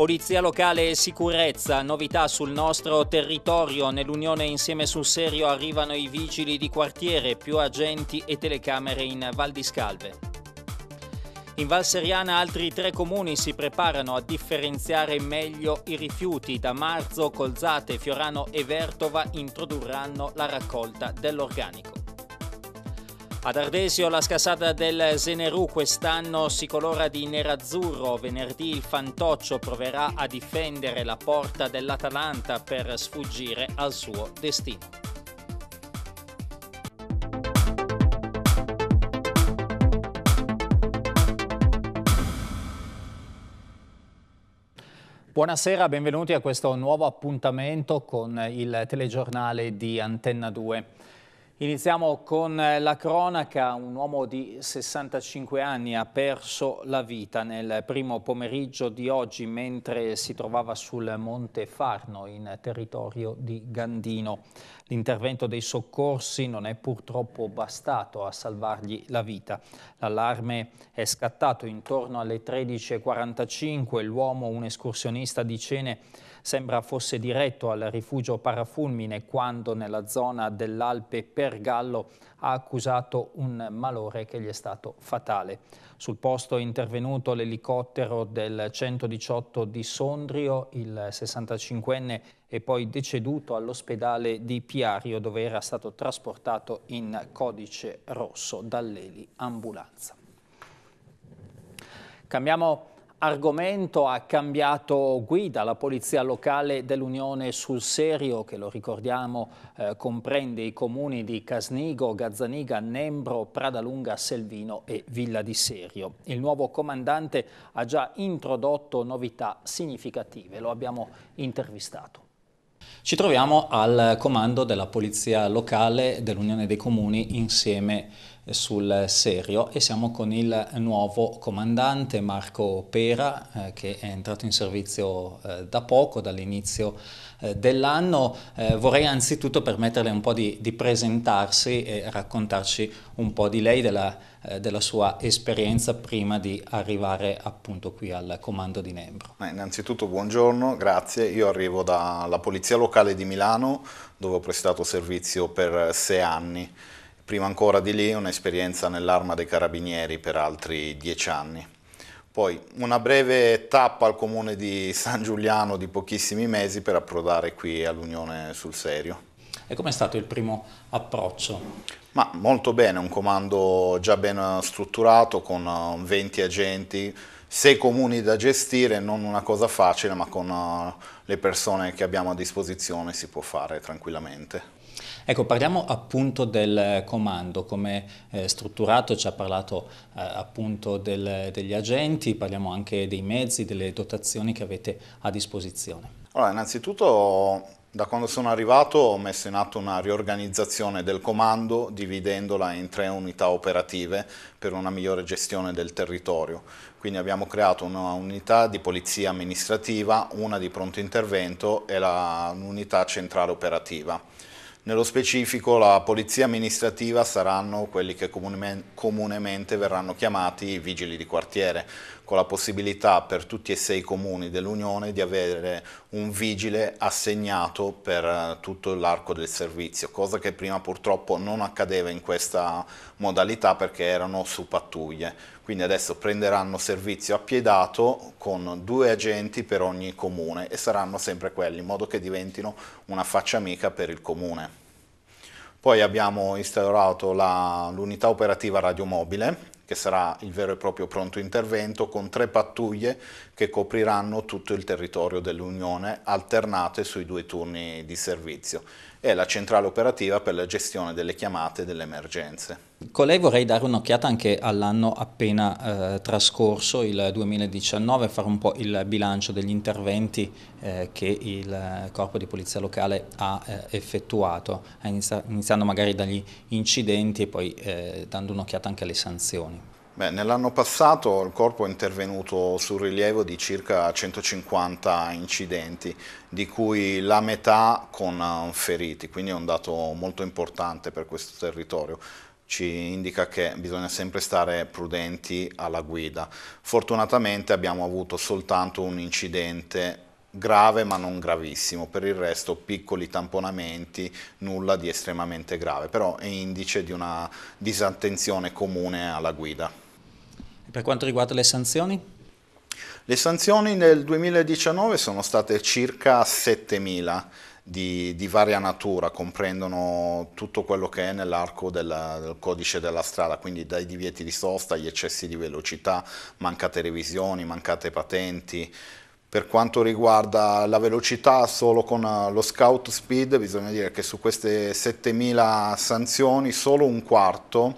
Polizia locale e sicurezza, novità sul nostro territorio, nell'Unione insieme sul serio arrivano i vigili di quartiere, più agenti e telecamere in Val di Scalve. In Val Seriana altri tre comuni si preparano a differenziare meglio i rifiuti. Da marzo Colzate, Fiorano e Vertova introdurranno la raccolta dell'organico. Ad Ardesio la scassata del Zeneru quest'anno si colora di nerazzurro, venerdì il Fantoccio proverà a difendere la porta dell'Atalanta per sfuggire al suo destino. Buonasera, benvenuti a questo nuovo appuntamento con il telegiornale di Antenna 2. Iniziamo con eh, la cronaca, un uomo di 65 anni ha perso la vita nel primo pomeriggio di oggi mentre si trovava sul Monte Farno in territorio di Gandino. L'intervento dei soccorsi non è purtroppo bastato a salvargli la vita. L'allarme è scattato intorno alle 13.45, l'uomo, un escursionista di Cene, sembra fosse diretto al rifugio parafulmine quando nella zona dell'Alpe Pergallo ha accusato un malore che gli è stato fatale. Sul posto è intervenuto l'elicottero del 118 di Sondrio, il 65enne è poi deceduto all'ospedale di Piario dove era stato trasportato in codice rosso dall'Eli Ambulanza. Cambiamo argomento ha cambiato guida la Polizia Locale dell'Unione sul serio, che lo ricordiamo eh, comprende i comuni di Casnigo, Gazzaniga, Nembro, Pradalunga, Selvino e Villa di Serio. Il nuovo comandante ha già introdotto novità significative, lo abbiamo intervistato. Ci troviamo al comando della Polizia Locale dell'Unione dei Comuni insieme a eh, sul serio e siamo con il nuovo comandante Marco Pera eh, che è entrato in servizio eh, da poco, dall'inizio eh, dell'anno. Eh, vorrei anzitutto permetterle un po' di, di, presentarsi e raccontarci un po' di lei, della, eh, della, sua esperienza prima di arrivare appunto qui al comando di Nembro. Beh, innanzitutto buongiorno, grazie. Io arrivo dalla Polizia Locale di Milano dove ho prestato servizio per sei anni prima ancora di lì un'esperienza nell'arma dei carabinieri per altri dieci anni. Poi una breve tappa al comune di San Giuliano di pochissimi mesi per approdare qui all'Unione sul serio. E com'è stato il primo approccio? Ma molto bene, un comando già ben strutturato con 20 eh, agenti, 6 comuni da gestire, non una cosa facile ma con eh, le persone che abbiamo a disposizione si può fare tranquillamente. Ecco, parliamo appunto del comando, come eh, strutturato, ci ha parlato eh, appunto del, degli agenti, parliamo anche dei mezzi, delle dotazioni che avete a disposizione. Allora, innanzitutto da quando sono arrivato ho messo in atto una riorganizzazione del comando dividendola in tre unità operative per una migliore gestione del territorio. Quindi abbiamo creato una unità di polizia amministrativa, una di pronto intervento e l'unità centrale operativa. Nello specifico la polizia amministrativa saranno quelli che comunemente verranno chiamati i vigili di quartiere, con la possibilità per tutti e sei i comuni dell'Unione di avere un vigile assegnato per eh, tutto l'arco del servizio, cosa che prima purtroppo non accadeva in questa modalità perché erano su pattuglie. Quindi adesso prenderanno servizio appiedato con due agenti per ogni comune e saranno sempre quelli, in modo che diventino una faccia amica per il comune. Poi abbiamo instaurato l'unità operativa radiomobile che sarà il vero e proprio pronto intervento, con tre pattuglie che copriranno tutto il territorio dell'Unione alternate sui due turni di servizio è la centrale operativa per la gestione delle chiamate e delle emergenze. Con lei vorrei dare un'occhiata anche all'anno appena eh, trascorso, il 2019, fare un po' il bilancio degli interventi eh, che il Corpo di Polizia Locale ha eh, effettuato, iniziando magari dagli incidenti e poi eh, dando un'occhiata anche alle sanzioni. Nell'anno passato il corpo è intervenuto sul rilievo di circa 150 incidenti, di cui la metà con eh, feriti, quindi è un dato molto importante per questo territorio ci indica che bisogna sempre stare prudenti alla guida. Fortunatamente abbiamo avuto soltanto un incidente grave ma non gravissimo, per il resto piccoli tamponamenti, nulla di estremamente grave, però è indice di una disattenzione comune alla guida. Per quanto riguarda le sanzioni? Le sanzioni nel 2019 sono state circa 7.000 di, di varia natura, comprendono tutto quello che è nell'arco del codice della strada, quindi dai divieti di sosta agli eccessi di velocità, mancate revisioni, mancate patenti, per quanto riguarda la velocità, solo con eh, lo scout speed, bisogna dire che su queste 7.000 sanzioni solo un quarto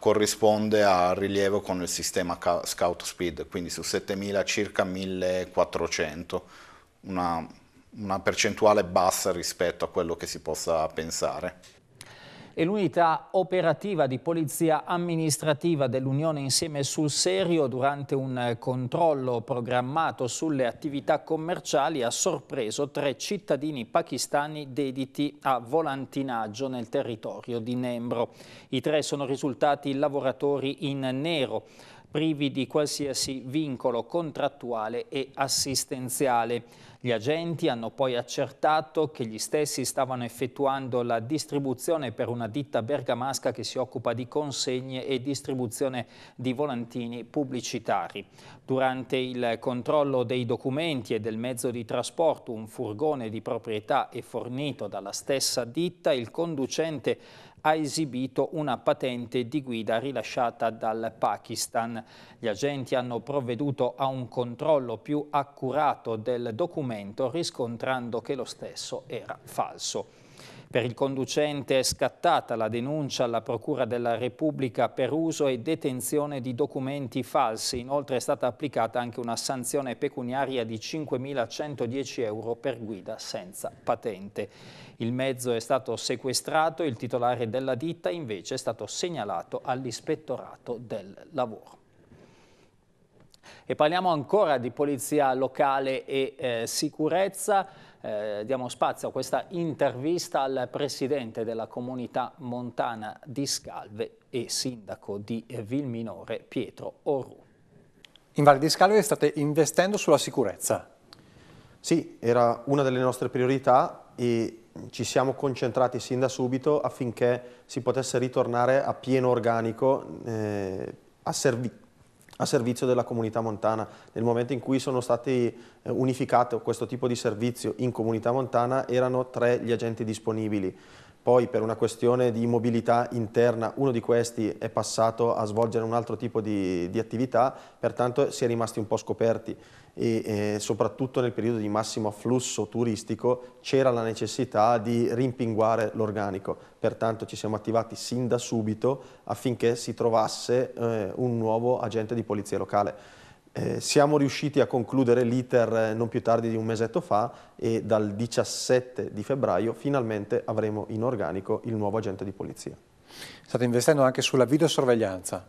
corrisponde al rilievo con il sistema Scout Speed, quindi su 7000 circa 1400, una, una percentuale bassa rispetto a quello che si possa pensare e l'unità operativa di polizia amministrativa dell'Unione insieme sul serio durante un controllo programmato sulle attività commerciali ha sorpreso tre cittadini pakistani dediti a volantinaggio nel territorio di Nembro. I tre sono risultati lavoratori in nero privi di qualsiasi vincolo contrattuale e assistenziale. Gli agenti hanno poi accertato che gli stessi stavano effettuando la distribuzione per una ditta bergamasca che si occupa di consegne e distribuzione di volantini pubblicitari. Durante il controllo dei documenti e del mezzo di trasporto, un furgone di proprietà è fornito dalla stessa ditta, il conducente ha esibito una patente di guida rilasciata dal Pakistan. Gli agenti hanno provveduto a un controllo più accurato del documento riscontrando che lo stesso era falso. Per il conducente è scattata la denuncia alla Procura della Repubblica per uso e detenzione di documenti falsi. Inoltre è stata applicata anche una sanzione pecuniaria di 5.110 euro per guida senza patente. Il mezzo è stato sequestrato, il titolare della ditta invece è stato segnalato all'ispettorato del lavoro. E parliamo ancora di polizia locale e eh, sicurezza. Eh, diamo spazio a questa intervista al presidente della comunità montana di Scalve e sindaco di Vilminore, Pietro Orru. In Valle di Scalve state investendo sulla sicurezza. Sì, era una delle nostre priorità e ci siamo concentrati sin da subito affinché si potesse ritornare a pieno organico eh, a, servi a, servizio della comunità montana. Nel momento in cui sono stati eh, unificati questo tipo di servizio in comunità montana erano tre gli agenti disponibili poi per una questione di mobilità interna uno di questi è passato a svolgere un altro tipo di, di attività, pertanto si è rimasti un po' scoperti e eh, soprattutto nel periodo di massimo afflusso turistico c'era la necessità di rimpinguare l'organico, pertanto ci siamo attivati sin da subito affinché si trovasse eh, un nuovo agente di polizia locale eh, siamo riusciti a concludere l'iter eh, non più tardi di un mesetto fa e dal 17 di febbraio finalmente avremo in organico il nuovo agente di polizia. State investendo anche sulla videosorveglianza.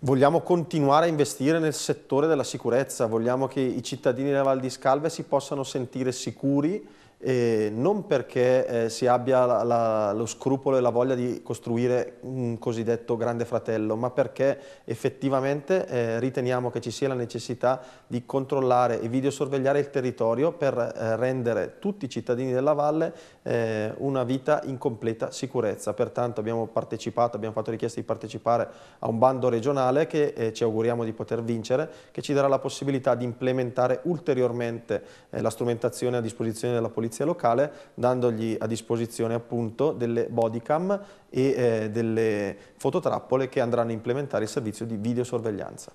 Vogliamo continuare a investire nel settore della sicurezza, vogliamo che i cittadini della Val di Scalve si possano sentire sicuri eh, non perché eh, si abbia la, la, lo scrupolo e la voglia di costruire un cosiddetto grande fratello, ma perché effettivamente eh, riteniamo che ci sia la necessità di controllare e videosorvegliare il territorio per eh, rendere tutti i cittadini della valle eh, una vita in completa sicurezza. Pertanto abbiamo partecipato, abbiamo fatto richiesta di partecipare a un bando regionale che eh, ci auguriamo di poter vincere, che ci darà la possibilità di implementare ulteriormente la strumentazione a disposizione della Polizia polizia locale dandogli a disposizione appunto delle bodycam e eh, delle fototrappole che andranno a implementare il servizio di videosorveglianza.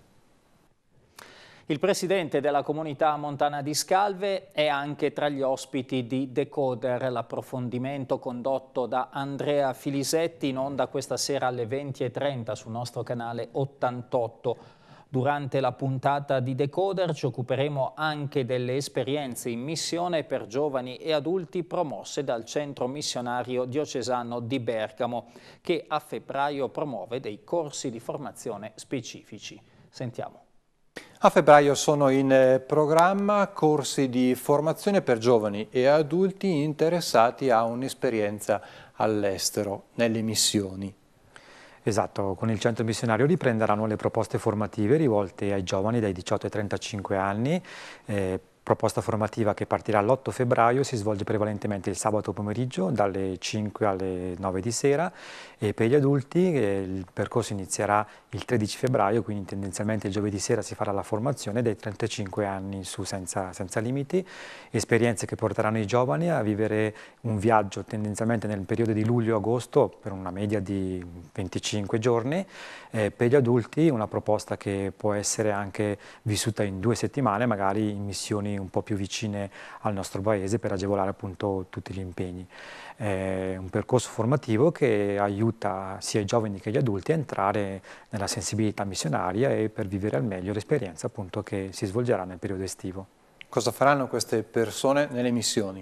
Il presidente della comunità montana di Scalve è anche tra gli ospiti di Decoder, l'approfondimento condotto da Andrea Filisetti in onda questa sera alle 20.30 sul nostro canale 88. Durante la puntata di Decoder ci occuperemo anche delle esperienze in missione per giovani e adulti promosse dal Centro Missionario Diocesano di Bergamo, che a febbraio promuove dei corsi di formazione specifici. Sentiamo. A febbraio sono in eh, programma corsi di formazione per giovani e adulti interessati a un'esperienza all'estero, nelle missioni. Esatto, con il centro missionario riprenderanno le proposte formative rivolte ai giovani dai 18 ai 35 anni eh, proposta formativa che partirà l'8 febbraio, si svolge prevalentemente il sabato pomeriggio dalle 5 alle 9 di sera e per gli adulti eh, il percorso inizierà il 13 febbraio, quindi tendenzialmente il giovedì sera si farà la formazione dai 35 anni su senza, senza limiti, esperienze che porteranno i giovani a vivere un viaggio tendenzialmente nel periodo di luglio-agosto per una media di 25 giorni, eh, per gli adulti una proposta che può essere anche vissuta in due settimane, magari in missioni un po' più vicine al nostro paese per agevolare appunto tutti gli impegni. È un percorso formativo che aiuta sia i giovani che gli adulti a entrare nella sensibilità missionaria e per vivere al meglio l'esperienza appunto che si svolgerà nel periodo estivo. Cosa faranno queste persone nelle missioni?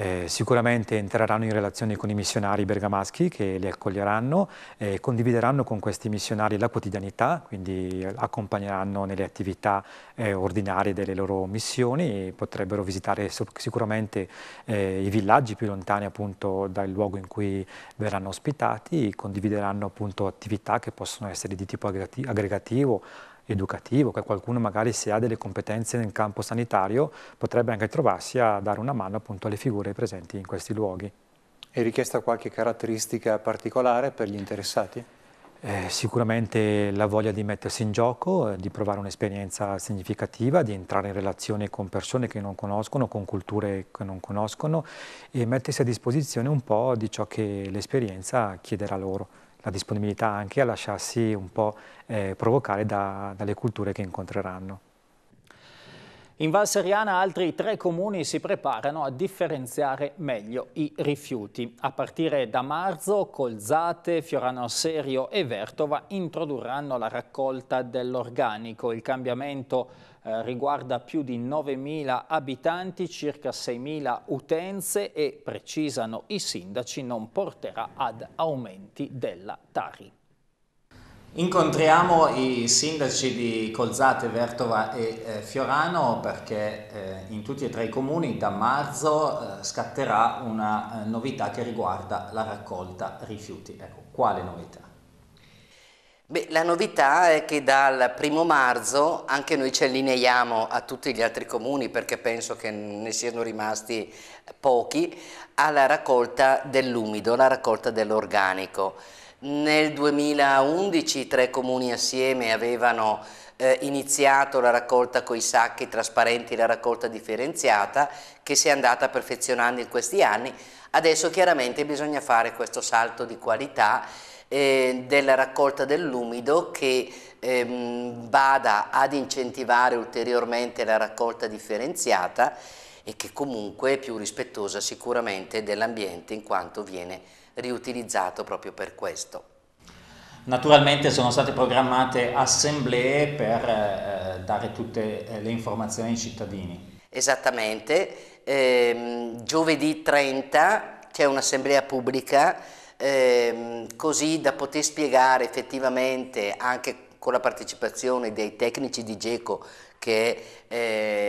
Eh, sicuramente entreranno in relazione con i missionari bergamaschi che li accoglieranno e eh, condivideranno con questi missionari la quotidianità, quindi accompagneranno nelle attività eh, ordinarie delle loro missioni potrebbero visitare sicuramente eh, i villaggi più lontani appunto dal luogo in cui verranno ospitati, condivideranno appunto attività che possono essere di tipo aggregativo, educativo, che qualcuno magari se ha delle competenze nel campo sanitario potrebbe anche trovarsi a dare una mano appunto alle figure presenti in questi luoghi. È richiesta qualche caratteristica particolare per gli interessati? Eh, sicuramente la voglia di mettersi in gioco, eh, di provare un'esperienza significativa, di entrare in relazione con persone che non conoscono, con culture che non conoscono e mettersi a disposizione un po' di ciò che l'esperienza chiederà loro la disponibilità anche a lasciarsi un po' eh, provocare da, dalle culture che incontreranno. In Val Seriana altri tre comuni si preparano a differenziare meglio i rifiuti. A partire da marzo Colzate, Fiorano Serio e Vertova introdurranno la raccolta dell'organico. Il cambiamento eh, riguarda più di 9.000 abitanti, circa 6.000 utenze e, precisano i sindaci, non porterà ad aumenti della Tari. Incontriamo i sindaci di Colzate, Vertova e eh, Fiorano perché eh, in tutti e tre i comuni da marzo eh, scatterà una eh, novità che riguarda la raccolta rifiuti. Ecco, quale novità? Beh, la novità è che dal primo marzo anche noi ci allineiamo a tutti gli altri comuni perché penso che ne siano rimasti pochi alla raccolta dell'umido, la raccolta dell'organico. Nel 2011 i tre comuni assieme avevano eh, iniziato la raccolta con i sacchi trasparenti, la raccolta differenziata che si è andata perfezionando in questi anni. Adesso chiaramente bisogna fare questo salto di qualità eh, della raccolta dell'umido che ehm, vada ad incentivare ulteriormente la raccolta differenziata e che comunque è più rispettosa sicuramente dell'ambiente in quanto viene riutilizzato proprio per questo. Naturalmente sono state programmate assemblee per eh, dare tutte eh, le informazioni ai cittadini. Esattamente, eh, giovedì 30 c'è un'assemblea pubblica eh, così da poter spiegare effettivamente anche con la partecipazione dei tecnici di GECO che è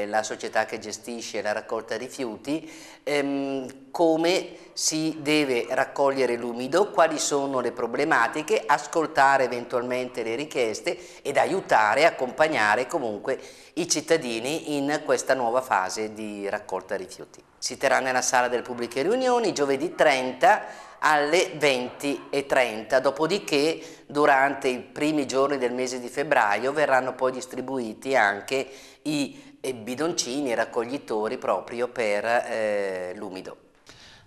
eh, la società che gestisce la raccolta rifiuti, ehm, come si deve raccogliere l'umido, quali sono le problematiche, ascoltare eventualmente le richieste ed aiutare, accompagnare comunque i cittadini in questa nuova fase di raccolta rifiuti. Si terrà nella sala delle pubbliche riunioni giovedì 30 alle 20.30, dopodiché durante i primi giorni del mese di febbraio verranno poi distribuiti anche i eh, bidoncini e raccoglitori proprio per eh, l'umido.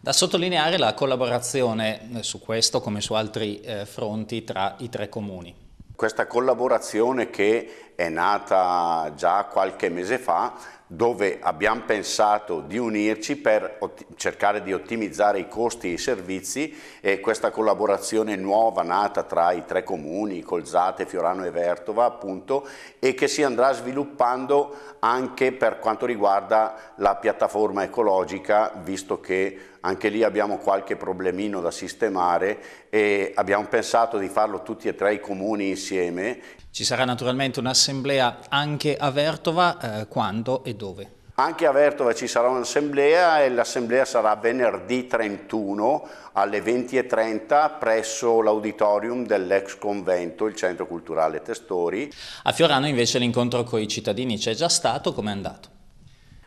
Da sottolineare la collaborazione eh, su questo come su altri eh, fronti tra i tre comuni. Questa collaborazione che è nata già qualche mese fa dove abbiamo pensato di unirci per cercare di ottimizzare i costi e i servizi e questa collaborazione nuova nata tra i tre comuni, Colzate, Fiorano e Vertova appunto e che si andrà sviluppando anche per quanto riguarda la piattaforma ecologica visto che anche lì abbiamo qualche problemino da sistemare e abbiamo pensato di farlo tutti e tre i comuni insieme. Ci sarà naturalmente un'assemblea anche a Vertova, eh, quando e dove? Anche a Vertova ci sarà un'assemblea e l'assemblea sarà venerdì 31 alle 20.30 presso l'auditorium dell'ex convento, il Centro Culturale Testori. A Fiorano invece l'incontro con i cittadini c'è già stato, come è andato?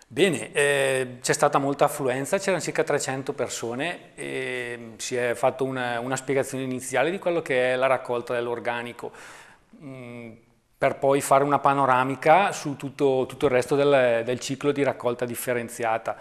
Bene, eh, c'è stata molta affluenza, c'erano circa 300 persone e si è fatto una, una, spiegazione iniziale di quello che è la raccolta dell'organico mm, per poi fare una panoramica su tutto, tutto il resto del, del ciclo di raccolta differenziata.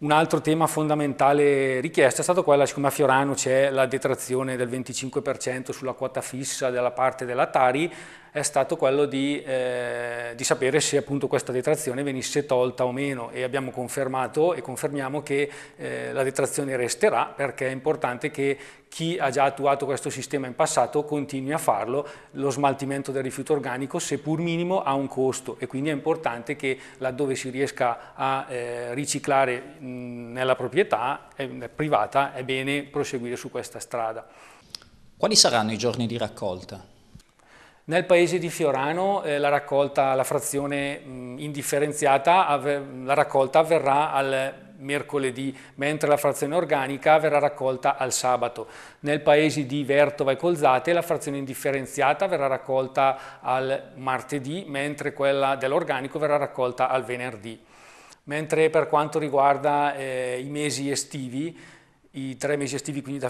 Un altro tema fondamentale richiesto è stato quello, siccome a Fiorano c'è la detrazione del 25% sulla quota fissa della parte della Tari, è stato quello di, eh, di, sapere se appunto questa detrazione venisse tolta o meno e abbiamo confermato e confermiamo che eh, la detrazione resterà perché è importante che chi ha già attuato questo sistema in passato continui a farlo, lo smaltimento del rifiuto organico seppur minimo ha un costo e quindi è importante che laddove si riesca a eh, riciclare mh, nella proprietà eh, privata è bene proseguire su questa strada. Quali saranno i giorni di raccolta? Nel paese di Fiorano eh, la raccolta, la frazione mh, indifferenziata, la raccolta avverrà al mercoledì, mentre la frazione organica verrà raccolta al sabato. Nel paese di Vertova e Colzate la frazione indifferenziata verrà raccolta al martedì, mentre quella dell'organico verrà raccolta al venerdì. Mentre per quanto riguarda eh, i mesi estivi, i tre mesi estivi, quindi da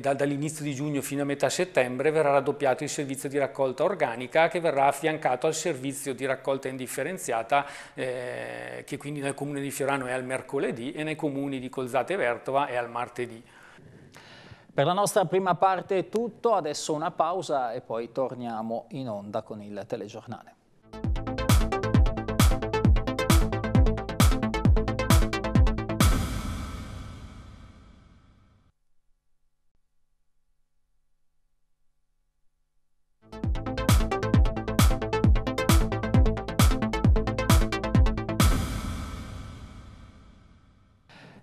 da, dall'inizio di giugno fino a metà settembre, verrà raddoppiato il servizio di raccolta organica che verrà affiancato al servizio di raccolta indifferenziata eh, che quindi nel comune di Fiorano è al mercoledì e nei comuni di Colzate e Vertova è al martedì. Per la nostra prima parte è tutto, adesso una pausa e poi torniamo in onda con il telegiornale.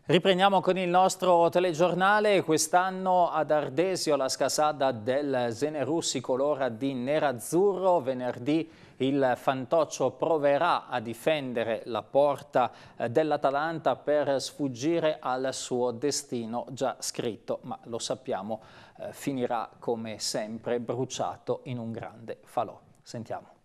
Riprendiamo con il nostro telegiornale, quest'anno ad Ardesio la scasada del Zenerù si colora di nerazzurro, venerdì il Fantoccio proverà a difendere la porta eh, dell'Atalanta per sfuggire al suo destino già scritto, ma lo sappiamo eh, finirà come sempre bruciato in un grande falò. Sentiamo.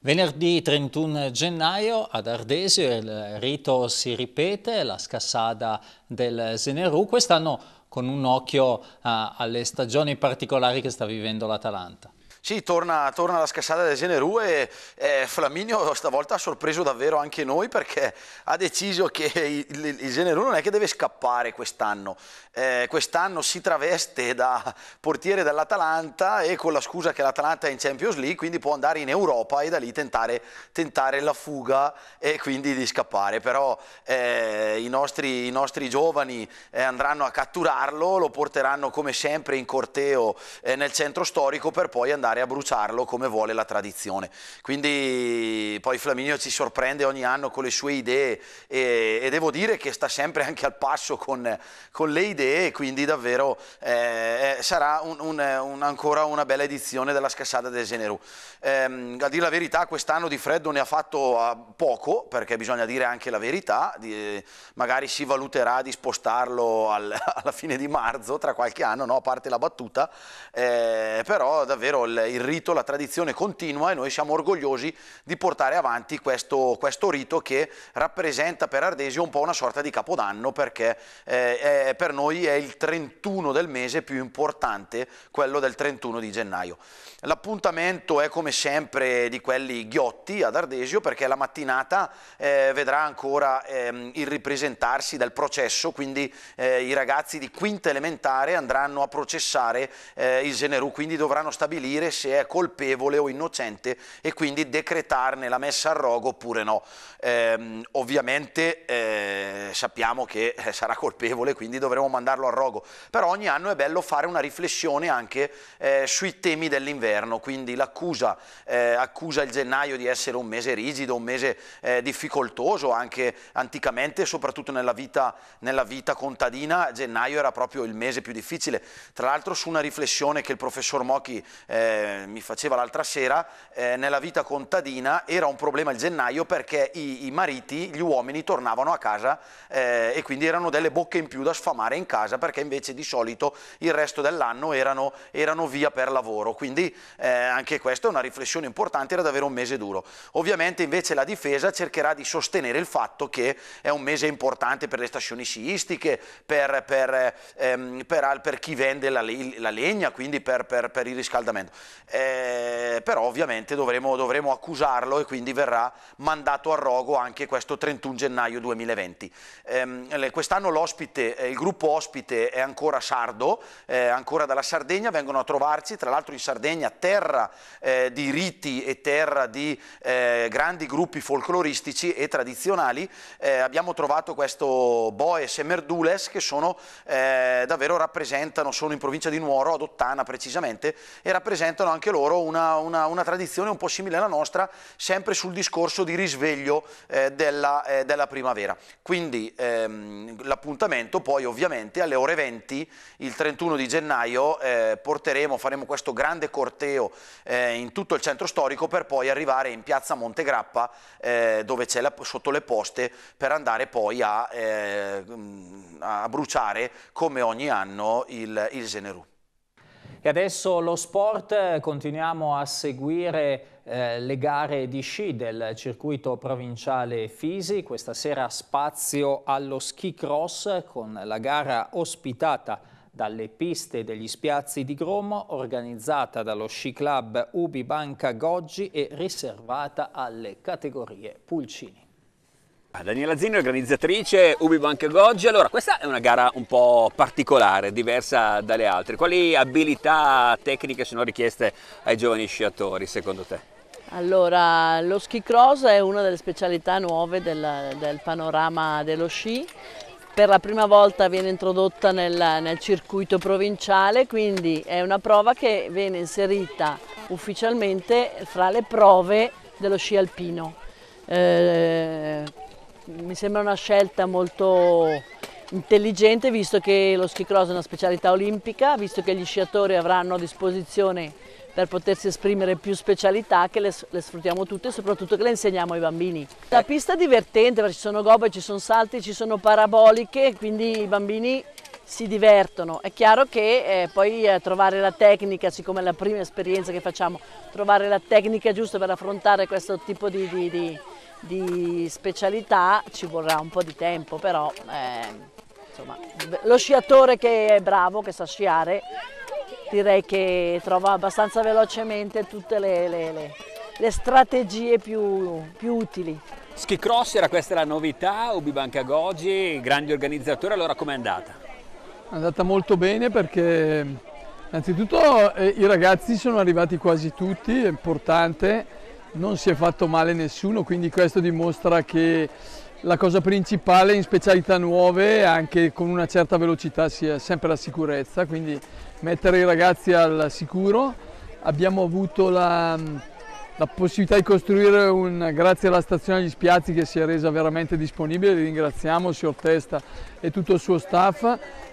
Venerdì 31 gennaio ad Ardesio il rito si ripete, la scassata del Senerù, quest'anno con un occhio uh, alle stagioni particolari che sta vivendo l'Atalanta. Sì, torna, torna la scassata del Generù e eh, Flaminio stavolta ha sorpreso davvero anche noi perché ha deciso che il, il Generù non è che deve scappare quest'anno. Eh, quest'anno si traveste da portiere dell'Atalanta e con la scusa che l'Atalanta è in Champions League quindi può andare in Europa e da lì tentare, tentare la fuga e quindi di scappare. Però eh, i, nostri, i, nostri, giovani eh, andranno a catturarlo, lo porteranno come sempre in corteo eh, nel centro storico per poi andare andare a bruciarlo come vuole la tradizione. Quindi poi Flaminio ci sorprende ogni anno con le sue idee e, e devo dire che sta sempre anche al passo con, con le idee, quindi davvero eh, eh sarà un, un, un, ancora una bella edizione della scassata del Generu. Eh, a dire la verità quest'anno di freddo ne ha fatto ah, poco, perché bisogna dire anche la verità, di, magari si valuterà di spostarlo al, alla fine di marzo, tra qualche anno, no? a parte la battuta, eh, però davvero il, il rito, la tradizione continua e noi siamo orgogliosi di portare avanti questo, questo rito che rappresenta per Ardesio un po' una sorta di capodanno perché eh, è, per noi è il 31 del mese più importante, quello del 31 di gennaio. L'appuntamento è come sempre di quelli ghiotti ad Ardesio perché la mattinata eh, vedrà ancora ehm, il ripresentarsi del processo, quindi eh, i ragazzi di quinta elementare andranno a processare eh, il Generù, quindi dovranno stabilire se è colpevole o innocente e quindi decretarne la messa a rogo oppure no. Eh, ovviamente eh, sappiamo che eh, sarà colpevole, quindi dovremo mandarlo a rogo, però ogni anno è bello fare una riflessione anche eh, sui temi dell'inverno, quindi l'accusa eh, accusa il gennaio di essere un mese rigido, un mese eh, difficoltoso anche anticamente, soprattutto nella vita, nella vita contadina, gennaio era proprio il mese più difficile, tra l'altro su una riflessione che il professor Mochi eh, eh, mi faceva l'altra sera, eh, nella vita contadina era un problema il gennaio perché i, i mariti, gli uomini tornavano a casa eh, e quindi erano delle bocche in più da sfamare in casa perché invece di solito il resto dell'anno erano, erano, via per lavoro. Quindi eh, anche questa è una riflessione importante, era davvero un mese duro. Ovviamente invece la difesa cercherà di sostenere il fatto che è un mese importante per le stazioni sciistiche, per, per, ehm, per, per chi vende la, la legna, quindi per il riscaldamento eh, però ovviamente dovremo, dovremo accusarlo e quindi verrà mandato a rogo anche questo 31 gennaio 2020. Eh, quest'anno l'ospite, eh, il gruppo ospite è ancora sardo, eh, ancora dalla Sardegna, vengono a trovarci, tra l'altro in Sardegna terra eh, di riti e terra di eh, grandi gruppi folcloristici e tradizionali, eh, abbiamo trovato questo Boes e Merdules che sono davvero rappresentano, sono in provincia di Nuoro, ad Ottana precisamente, e rappresentano rappresentano anche loro una, una, una, tradizione un po' simile alla nostra, sempre sul discorso di risveglio eh, della, eh, della, primavera. Quindi ehm, l'appuntamento poi ovviamente alle ore 20, il 31 di gennaio, eh, porteremo, faremo questo grande corteo eh, in tutto il centro storico per poi arrivare in piazza Montegrappa eh, dove c'è sotto le poste per andare poi a, eh, a bruciare come ogni anno il, il Generou. E adesso lo sport, continuiamo a seguire eh, le gare di sci del circuito provinciale Fisi. Questa sera spazio allo ski cross con la gara ospitata dalle piste degli spiazzi di Gromo, organizzata dallo sci club Ubi Banca Goggi e riservata alle categorie Pulcini. Ah, Daniela Zinno, organizzatrice Ubibank Goggi. Allora, questa è una gara un po' particolare, diversa dalle altre. Quali abilità tecniche sono richieste ai giovani sciatori, secondo te? Allora, lo ski cross è una delle specialità nuove del, del panorama dello sci. Per la prima volta viene introdotta nel, nel circuito provinciale, quindi è una prova che viene inserita ufficialmente fra le prove dello sci alpino. Eh, mi sembra una scelta molto intelligente visto che lo ski cross è una specialità olimpica, visto che gli sciatori avranno a disposizione per potersi esprimere più specialità che le, le sfruttiamo tutte e soprattutto che le insegniamo ai bambini. La eh. pista è divertente perché ci sono gobe, ci sono salti, ci sono paraboliche, quindi i bambini si divertono. È chiaro che eh, poi eh, trovare la tecnica, siccome è la prima esperienza che facciamo, trovare la tecnica giusta per affrontare questo tipo di, di, di di specialità ci vorrà un po' di tempo, però eh, insomma, lo sciatore che è bravo, che sa sciare, direi che trova abbastanza velocemente tutte le, le, le, le strategie più, più utili. Ski Cross era questa la novità, Ubi Banca Gogi, grandi organizzatori, allora com'è andata? È andata molto bene perché innanzitutto eh, i ragazzi sono arrivati quasi tutti, è importante, non si è fatto male nessuno, quindi questo dimostra che la cosa principale in specialità nuove, anche con una certa velocità, sia sempre la sicurezza, quindi mettere i ragazzi al sicuro. Abbiamo avuto la, la possibilità di costruire, un, grazie alla stazione degli Spiazzi che si è resa veramente disponibile, ringraziamo il signor Testa e tutto il suo staff,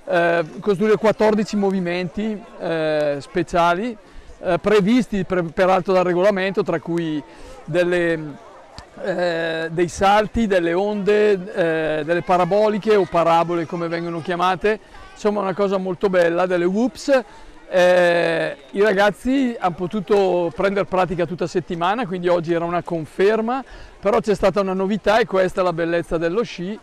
eh, costruire 14 movimenti eh, speciali eh, previsti peraltro dal regolamento, tra cui delle, eh, dei salti, delle onde, eh, delle paraboliche o parabole come vengono chiamate, insomma una cosa molto bella, delle whoops. Eh, I ragazzi hanno potuto prendere pratica tutta settimana, quindi oggi era una conferma, però c'è stata una novità e questa è la bellezza dello sci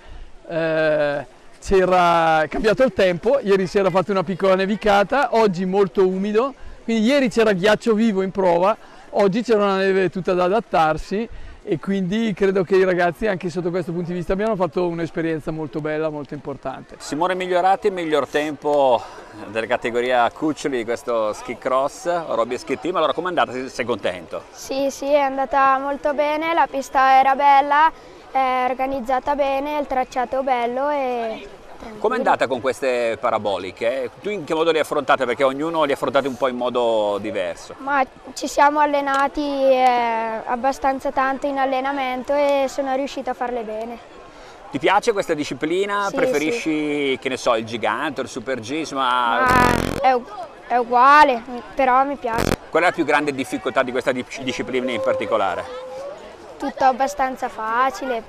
eh, c'era cambiato il tempo, ieri sera ha fatto una piccola nevicata, oggi molto umido, quindi ieri c'era ghiaccio vivo in prova, oggi c'era una neve tutta da adattarsi e quindi credo che i ragazzi anche sotto questo punto di vista abbiano fatto un'esperienza molto bella, molto importante. Simone Migliorati, miglior tempo della categoria cuccioli di questo ski cross, Robby Ski Team, allora com'è andata? Sei contento? Sì, sì, è andata molto bene, la pista era bella, è organizzata bene, il tracciato bello e come è andata con queste paraboliche? Tu in che modo le affrontate? Perché ognuno le affrontate un po' in modo diverso. Ma ci siamo allenati eh, abbastanza tanto in allenamento e sono riuscito a farle bene. Ti piace questa disciplina? Sì, Preferisci, sì. che ne so, il gigante, il super G? Insomma... È, è, uguale, però mi piace. Qual è la più grande difficoltà di questa disciplina in particolare? Tutto abbastanza facile,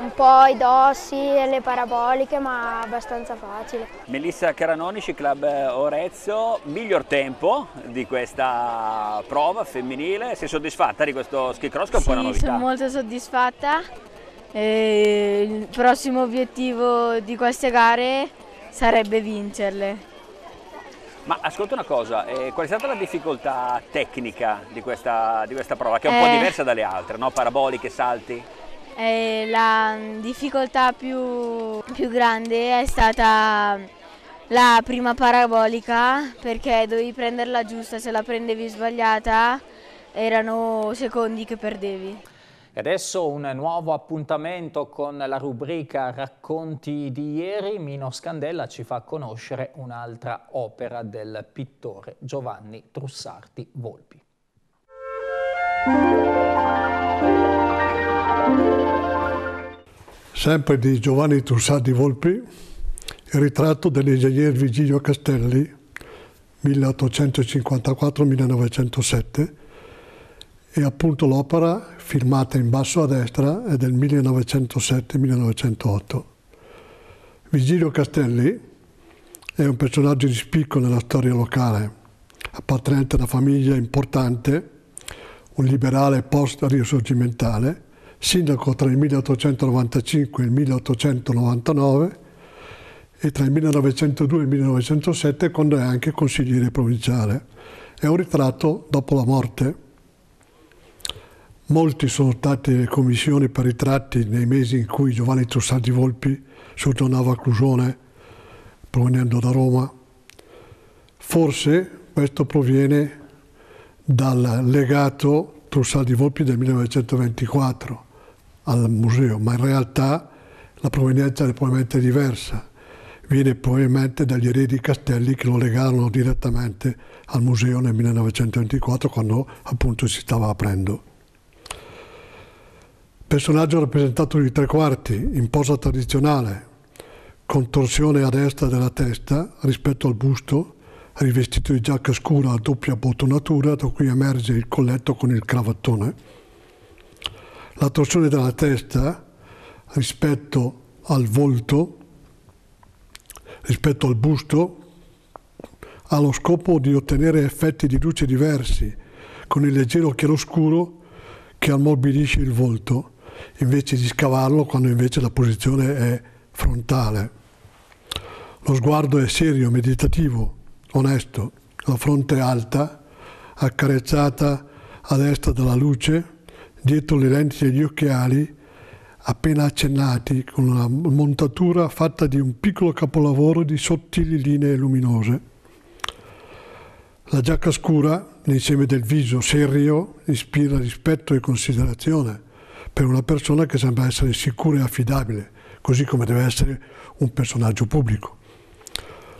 un po' i dossi e le paraboliche ma abbastanza facile. Melissa Caranoni, Club eh, Orezzo, miglior tempo di questa prova femminile, sei soddisfatta di questo ski cross che sì, è una novità? sono molto soddisfatta, e il prossimo obiettivo di queste gare sarebbe vincerle. Ma ascolta una cosa, eh, qual è stata la difficoltà tecnica di questa, di questa prova, che è un eh, po' diversa dalle altre, no? paraboliche, salti? eh, la difficoltà più, più grande è stata la prima parabolica perché dovevi prenderla giusta, se la prendevi sbagliata erano secondi che perdevi. E adesso un nuovo appuntamento con la rubrica Racconti di ieri. Mino Scandella ci fa conoscere un'altra opera del pittore Giovanni Trussarti Volpi. sempre di Giovanni di Volpi, il ritratto dell'ingegner Vigilio Castelli, 1854-1907, e appunto l'opera, filmata in basso a destra, è del 1907-1908. Vigilio Castelli è un personaggio di spicco nella storia locale, appartenente a una famiglia importante, un liberale post-risorgimentale, sindaco tra il 1895 e il 1899 e tra il 1902 e il 1907 quando è anche consigliere provinciale. È un ritratto dopo la morte. Molti sono state le commissioni per ritratti nei mesi in cui Giovanni Trussardi Volpi soggiornava a Clusone, provenendo da Roma. Forse questo proviene dal legato Trussardi Volpi del 1924, al museo, ma in realtà la provenienza è probabilmente diversa, viene probabilmente dagli eredi Castelli che lo legarono direttamente al museo nel 1924 quando appunto si stava aprendo. Personaggio rappresentato di tre quarti, in posa tradizionale, contorsione a destra della testa rispetto al busto, rivestito di giacca scura a doppia bottonatura da cui emerge il colletto con il cravattone la torsione della testa rispetto al volto, rispetto al busto, ha lo scopo di ottenere effetti di luce diversi, con il leggero chiaroscuro che ammorbidisce il volto, invece di scavarlo quando invece la posizione è frontale. Lo sguardo è serio, meditativo, onesto, la fronte alta, accarezzata a destra dalla luce, dietro le lenti degli occhiali, appena accennati, con una montatura fatta di un piccolo capolavoro di sottili linee luminose. La giacca scura, l'insieme del viso serio, ispira rispetto e considerazione per una persona che sembra essere sicura e affidabile, così come deve essere un personaggio pubblico.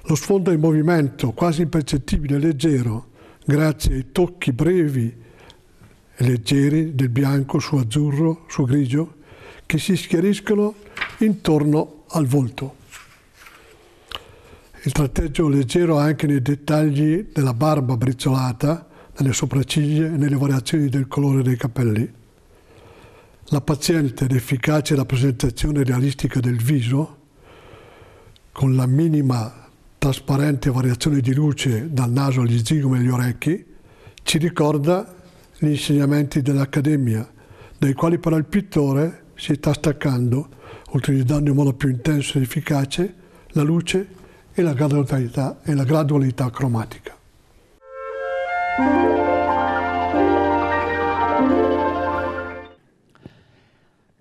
Lo sfondo è in movimento, quasi impercettibile, e leggero, grazie ai tocchi brevi leggeri del bianco su azzurro, su grigio, che si schiariscono intorno al volto. Il tratteggio leggero anche nei dettagli della barba brizzolata, nelle sopracciglia e nelle variazioni del colore dei capelli. La paziente ed efficace rappresentazione realistica del viso, con la minima trasparente variazione di luce dal naso agli zigomi e agli orecchi, ci ricorda gli insegnamenti dell'Accademia, dai quali però il pittore si sta staccando, utilizzando in modo più intenso ed efficace la luce e la gradualità, e la gradualità cromatica.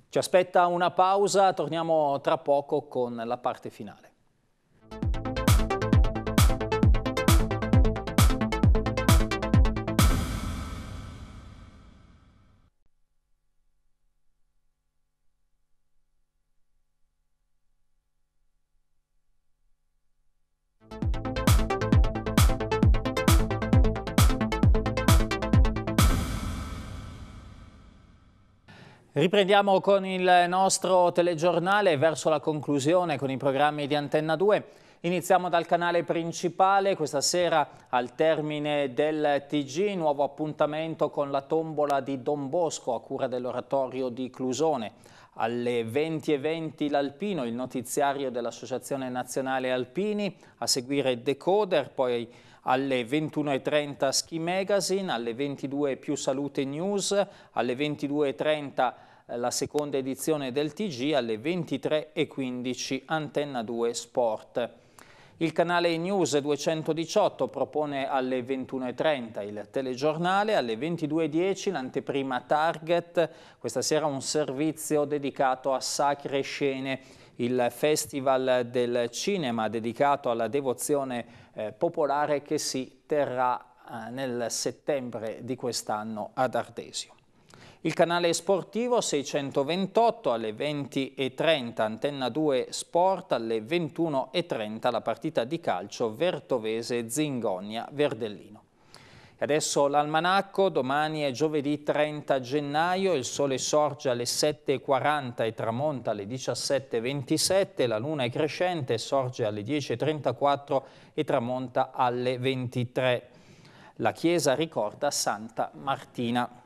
Ci aspetta una pausa, torniamo tra poco con la parte finale. Riprendiamo con il nostro telegiornale verso la conclusione con i programmi di Antenna 2. Iniziamo dal canale principale, questa sera al termine del TG, nuovo appuntamento con la tombola di Don Bosco a cura dell'oratorio di Clusone. Alle 20.20 l'Alpino, il notiziario dell'Associazione Nazionale Alpini, a seguire Decoder, poi alle 21.30 Ski Magazine, alle 22 più Salute News, alle 22.30 la seconda edizione del TG alle 23.15 Antenna 2 Sport. Il canale News 218 propone alle 21.30 il telegiornale, alle 22.10 l'anteprima Target, questa sera un servizio dedicato a sacre scene, il festival del cinema dedicato alla devozione eh, popolare che si terrà eh, nel settembre di quest'anno ad Ardesio. Il canale sportivo 628 alle 20.30, Antenna 2 Sport alle 21.30 la partita di calcio Vertovese-Zingonia-Verdellino. E adesso l'almanacco, domani è giovedì 30 gennaio, il sole sorge alle 7.40 e tramonta alle 17.27, la luna è crescente, sorge alle 10.34 e tramonta alle 23. La chiesa ricorda Santa Martina.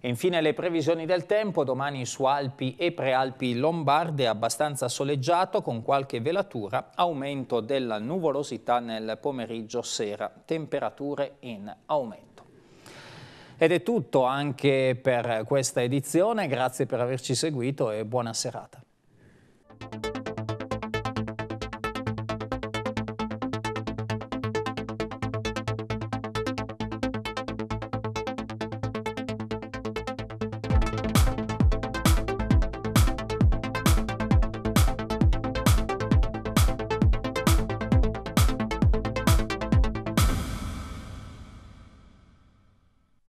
E infine le previsioni del tempo, domani su Alpi e Prealpi Lombarde abbastanza soleggiato con qualche velatura, aumento della nuvolosità nel pomeriggio sera, temperature in aumento. Ed è tutto anche per questa edizione, grazie per averci seguito e buona serata.